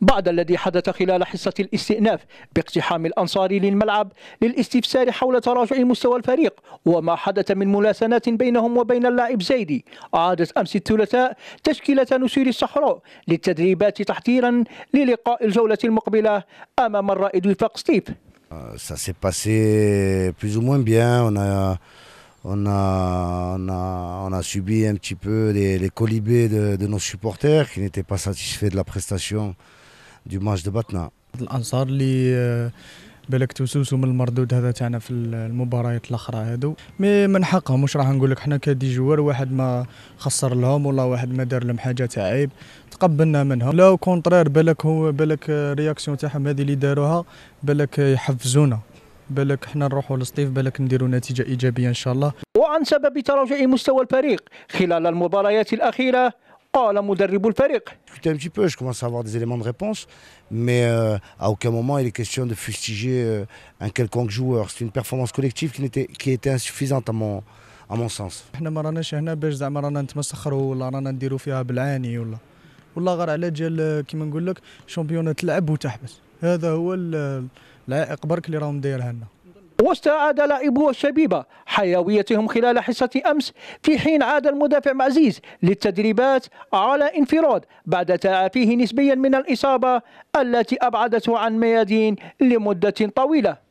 بعد الذي حدث خلال حصة الاستئناف باقتحام الأنصاري للملعب للاستفسار حول تراجع مستوى الفريق وما حدث من ملاسنات بينهم وبين اللاعب زيدي عادت أمس الثلاثاء تشكيلة نسير الصحراء للتدريبات تحضيرا للقاء الجولة المقبلة أمام الرائد وفاق ستيف euh, Ça s'est passé plus ou moins bien. On a, on a, on a, on a subi un petit peu les, les colibés de, de nos supporters qui n'étaient pas satisfaits de la prestation euh, دي ماتش دباتنا الانصار اللي آه، بالك توسوسوا من المردود هذا تاعنا في المباريات الاخرى هادو مي من حقهم واش راح نقول لك حنا كدي جوار واحد ما خسر لهم ولا واحد ما دار لهم حاجه تاع عيب تقبلنا منهم لو كونترير بالك هو بالك رياكسيون تاعهم هذه اللي داروها بالك يحفزونا بالك حنا نروحوا للصيف بالك نديروا نتيجه ايجابيه ان شاء الله وعن سبب تراجع مستوى الفريق خلال المباريات الاخيره قال مدرب الفريق un petit peu, je commence à avoir des éléments de réponse, mais euh, à aucun moment il est question de fustiger euh, un quelconque joueur. C'est une performance collective qui était, qui était insuffisante à mon, à mon sens. احنا ما راناش هنا باش زعما رانا نتمسخروا ولا رانا نديروا فيها بالعاني ولا والله غير على جال كيما نقول لك شامبيون تلعب وتحبس هذا هو العائق برك اللي راهم دايرها لنا واستعاد لاعبو الشبيبة حيويتهم خلال حصة أمس في حين عاد المدافع معزيز للتدريبات على انفراد بعد تعافيه نسبيا من الإصابة التي أبعدته عن ميادين لمدة طويلة